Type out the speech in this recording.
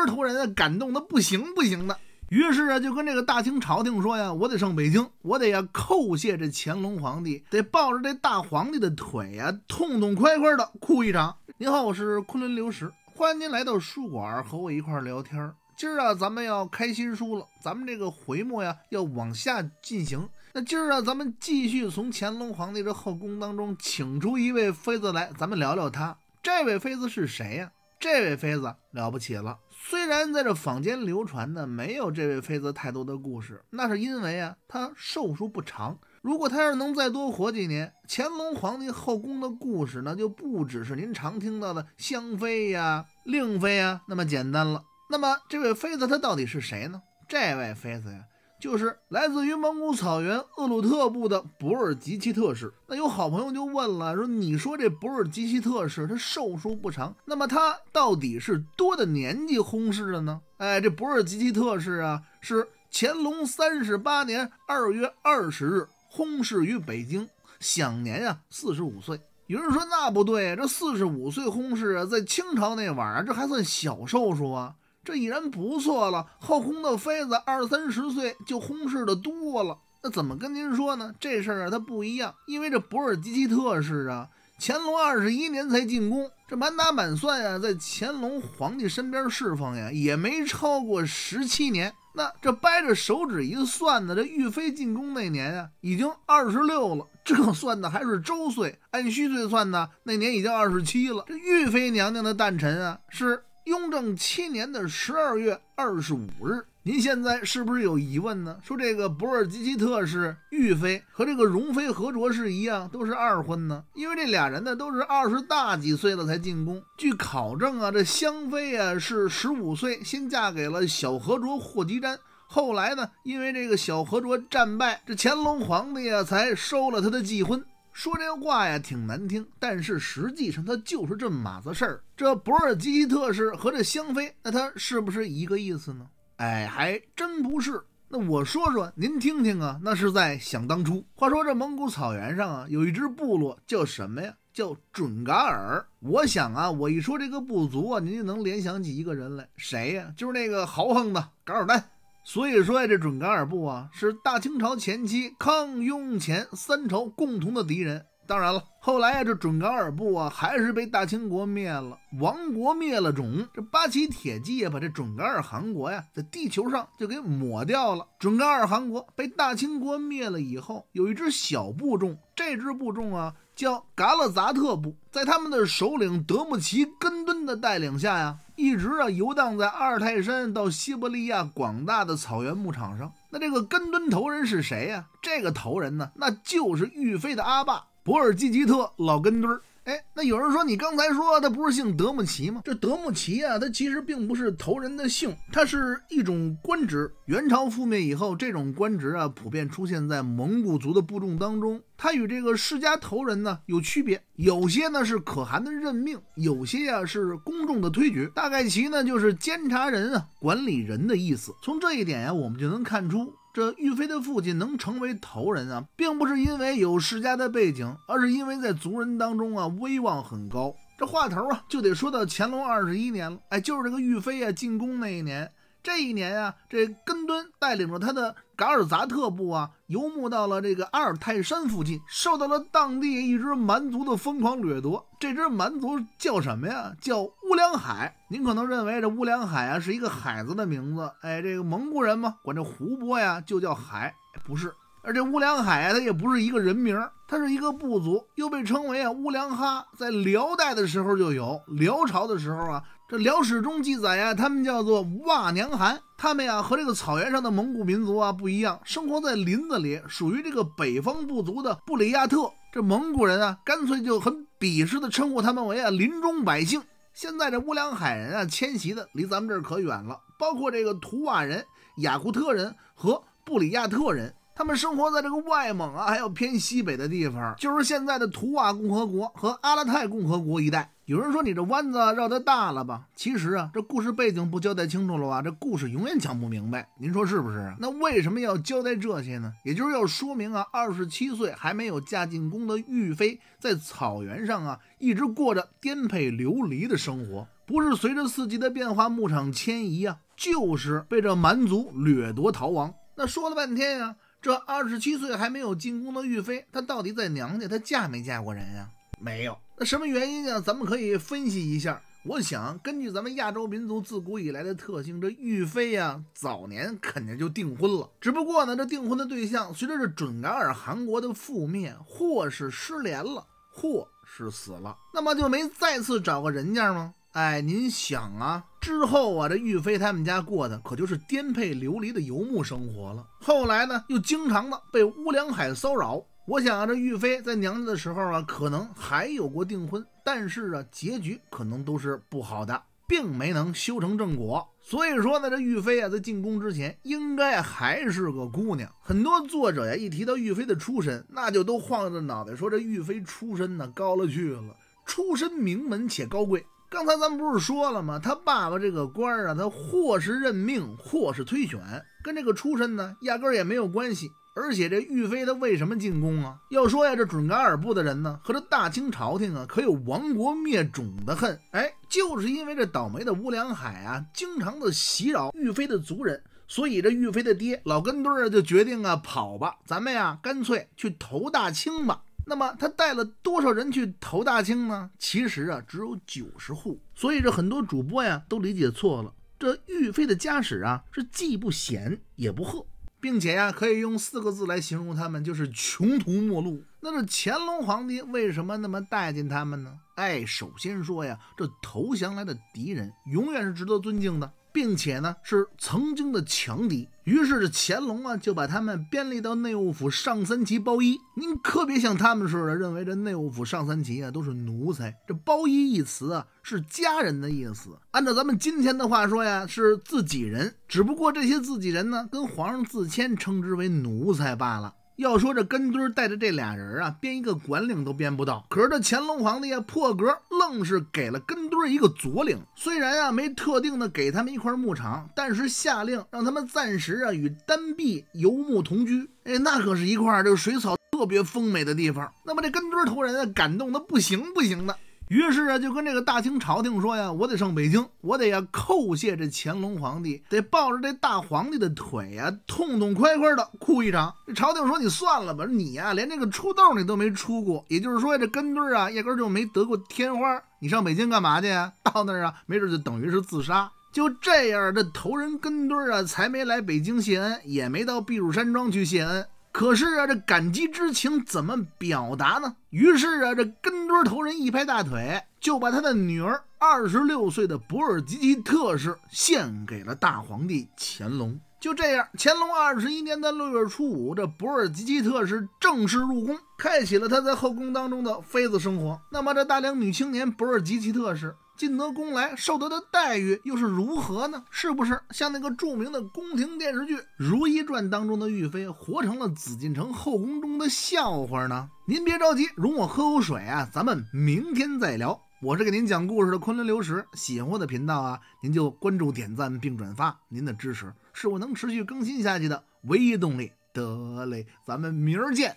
师头人啊，感动的不行不行的，于是啊，就跟这个大清朝廷说呀：“我得上北京，我得呀叩谢这乾隆皇帝，得抱着这大皇帝的腿呀，痛痛快快的哭一场。”您好，我是昆仑流石，欢迎您来到书馆和我一块聊天。今儿啊，咱们要开新书了，咱们这个回目呀要往下进行。那今儿啊，咱们继续从乾隆皇帝这后宫当中请出一位妃子来，咱们聊聊她。这位妃子是谁呀？这位妃子了不起了。虽然在这坊间流传的没有这位妃子太多的故事，那是因为啊，她寿数不长。如果她要是能再多活几年，乾隆皇帝后宫的故事呢，就不只是您常听到的香妃呀、令妃啊那么简单了。那么，这位妃子她到底是谁呢？这位妃子呀。就是来自于蒙古草原厄鲁特部的博尔济奇特氏。那有好朋友就问了，说你说这博尔济奇特氏他寿数不长，那么他到底是多大年纪轰逝的呢？哎，这博尔济奇特氏啊，是乾隆三十八年二月二十日轰逝于北京，享年啊四十五岁。有人说那不对，这四十五岁薨逝在清朝那晚儿，这还算小寿数啊？这已然不错了。后宫的妃子二三十岁就轰逝的多了，那怎么跟您说呢？这事儿啊，它不一样，因为这不是极吉特氏啊。乾隆二十一年才进宫，这满打满算呀，在乾隆皇帝身边侍奉呀，也没超过十七年。那这掰着手指一算呢，这玉妃进宫那年啊，已经二十六了。这算的还是周岁，按虚岁算呢，那年已经二十七了。这玉妃娘娘的诞辰啊，是。雍正七年的十二月二十五日，您现在是不是有疑问呢？说这个博尔济吉特是玉妃和这个容妃何卓氏一样，都是二婚呢？因为这俩人呢都是二十大几岁了才进宫。据考证啊，这香妃啊是十五岁先嫁给了小何卓霍吉瞻，后来呢因为这个小何卓战败，这乾隆皇帝啊才收了他的继婚。说这话呀，挺难听，但是实际上他就是这码子事儿。这博尔基特氏和这香妃，那他是不是一个意思呢？哎，还真不是。那我说说，您听听啊，那是在想当初。话说这蒙古草原上啊，有一支部落叫什么呀？叫准噶尔。我想啊，我一说这个部族啊，您就能联想起一个人来，谁呀？就是那个豪横的噶尔丹。所以说呀，这准噶尔部啊，是大清朝前期康雍乾三朝共同的敌人。当然了，后来呀，这准噶尔部啊，还是被大清国灭了，亡国灭了种。这八旗铁骑也把这准噶尔汗国呀，在地球上就给抹掉了。准噶尔汗国被大清国灭了以后，有一支小部众，这支部众啊，叫噶勒扎特部，在他们的首领德木齐根敦的带领下呀，一直啊游荡在阿尔泰山到西伯利亚广大的草原牧场上。那这个根敦头人是谁呀？这个头人呢，那就是玉飞的阿爸。博尔济吉特老跟堆儿，哎，那有人说你刚才说他不是姓德木齐吗？这德木齐啊，他其实并不是头人的姓，它是一种官职。元朝覆灭以后，这种官职啊普遍出现在蒙古族的部众当中。它与这个世家头人呢有区别，有些呢是可汗的任命，有些啊是公众的推举。大概其呢就是监察人啊管理人的意思。从这一点呀，我们就能看出。这玉妃的父亲能成为头人啊，并不是因为有世家的背景，而是因为在族人当中啊威望很高。这话头啊，就得说到乾隆二十一年了，哎，就是这个玉妃啊进宫那一年。这一年啊，这根敦带领着他的噶尔扎特部啊，游牧到了这个阿尔泰山附近，受到了当地一支蛮族的疯狂掠夺。这支蛮族叫什么呀？叫乌梁海。您可能认为这乌梁海啊是一个海子的名字，哎，这个蒙古人嘛，管这湖泊呀就叫海，不是。而这乌梁海啊，它也不是一个人名，它是一个部族，又被称为啊乌梁哈。在辽代的时候就有，辽朝的时候啊。这辽史中记载啊，他们叫做瓦娘寒，他们呀和这个草原上的蒙古民族啊不一样，生活在林子里，属于这个北方部族的布里亚特。这蒙古人啊，干脆就很鄙视的称呼他们为啊林中百姓。现在这乌梁海人啊，迁徙的离咱们这儿可远了，包括这个图瓦人、雅库特人和布里亚特人，他们生活在这个外蒙啊，还有偏西北的地方，就是现在的图瓦共和国和阿拉泰共和国一带。有人说你这弯子绕得大了吧？其实啊，这故事背景不交代清楚了吧？这故事永远讲不明白。您说是不是那为什么要交代这些呢？也就是要说明啊，二十七岁还没有嫁进宫的玉妃，在草原上啊，一直过着颠沛流离的生活，不是随着四季的变化牧场迁移啊，就是被这蛮族掠夺逃亡。那说了半天呀，这二十七岁还没有进宫的玉妃，她到底在娘家，她嫁没嫁过人呀？没有。那什么原因呢？咱们可以分析一下。我想根据咱们亚洲民族自古以来的特性，这玉妃呀，早年肯定就订婚了。只不过呢，这订婚的对象随着这准噶尔汗国的覆灭，或是失联了，或是死了，那么就没再次找个人家吗？哎，您想啊，之后啊，这玉妃他们家过的可就是颠沛流离的游牧生活了。后来呢，又经常的被乌梁海骚扰。我想啊，这玉妃在娘家的时候啊，可能还有过订婚，但是啊，结局可能都是不好的，并没能修成正果。所以说呢，这玉妃啊，在进宫之前，应该还是个姑娘。很多作者呀，一提到玉妃的出身，那就都晃着脑袋说这玉妃出身呢高了去了，出身名门且高贵。刚才咱们不是说了吗？他爸爸这个官儿啊，他或是任命，或是推选，跟这个出身呢，压根也没有关系。而且这玉妃她为什么进宫啊？要说呀，这准噶尔部的人呢，和这大清朝廷啊，可有亡国灭种的恨。哎，就是因为这倒霉的乌良海啊，经常的袭扰玉妃的族人，所以这玉妃的爹老根墩儿就决定啊，跑吧，咱们呀，干脆去投大清吧。那么他带了多少人去投大清呢？其实啊，只有九十户。所以这很多主播呀，都理解错了。这玉妃的家史啊，是既不显也不赫。并且呀，可以用四个字来形容他们，就是穷途末路。那这乾隆皇帝为什么那么待见他们呢？哎，首先说呀，这投降来的敌人永远是值得尊敬的。并且呢，是曾经的强敌。于是这乾隆啊，就把他们编立到内务府上三旗包衣。您可别像他们似的认为这内务府上三旗啊都是奴才。这“包衣”一词啊，是家人的意思。按照咱们今天的话说呀，是自己人。只不过这些自己人呢，跟皇上自谦称之为奴才罢了。要说这根堆儿带着这俩人啊，编一个管领都编不到。可是这乾隆皇帝呀，破格愣是给了根堆儿一个佐领。虽然啊没特定的给他们一块牧场，但是下令让他们暂时啊与丹臂游牧同居。哎，那可是一块这个水草特别丰美的地方。那么这根堆头人啊，感动的不行不行的。于是啊，就跟这个大清朝廷说呀，我得上北京，我得呀叩谢这乾隆皇帝，得抱着这大皇帝的腿呀，痛痛快快的哭一场。这朝廷说你算了吧，你呀连这个出痘你都没出过，也就是说这跟墩儿啊，压根儿就没得过天花，你上北京干嘛去呀？到那儿啊，没准就等于是自杀。就这样，这头人跟墩儿啊，才没来北京谢恩，也没到避暑山庄去谢恩。可是啊，这感激之情怎么表达呢？于是啊，这跟堆头人一拍大腿，就把他的女儿二十六岁的博尔吉吉特氏献给了大皇帝乾隆。就这样，乾隆二十一年的六月初五，这博尔吉吉特氏正式入宫，开启了她在后宫当中的妃子生活。那么，这大龄女青年博尔吉吉特氏。进得宫来受得的待遇又是如何呢？是不是像那个著名的宫廷电视剧《如懿传》当中的玉妃，活成了紫禁城后宫中的笑话呢？您别着急，容我喝口水啊，咱们明天再聊。我是给您讲故事的昆仑流石，喜欢我的频道啊，您就关注、点赞并转发。您的支持是我能持续更新下去的唯一动力。得嘞，咱们明儿见。